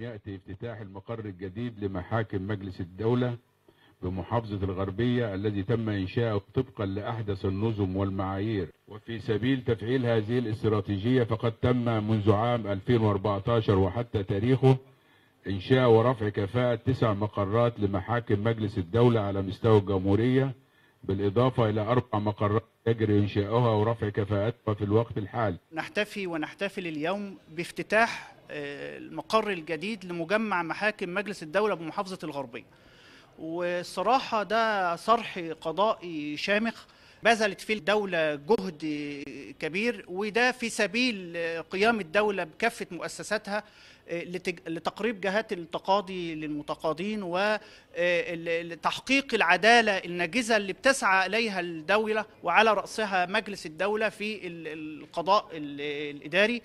يأتي افتتاح المقر الجديد لمحاكم مجلس الدولة بمحافظة الغربية الذي تم إنشاؤه طبقا لأحدث النظم والمعايير وفي سبيل تفعيل هذه الاستراتيجية فقد تم منذ عام 2014 وحتى تاريخه إنشاء ورفع كفاءة تسع مقرات لمحاكم مجلس الدولة على مستوى الجمهورية بالإضافة إلى أربع مقرات يجري إنشاؤها ورفع كفاءتها في الوقت الحالي نحتفي ونحتفل اليوم بافتتاح المقر الجديد لمجمع محاكم مجلس الدولة بمحافظة الغربية والصراحة ده صرح قضائي شامخ بذلت فيه الدولة جهد كبير وده في سبيل قيام الدولة بكافة مؤسساتها آه، لتقريب جهات التقاضي للمتقاضين وتحقيق آه، العدالة الناجزة اللي بتسعى إليها الدولة وعلى رأسها مجلس الدولة في القضاء الإداري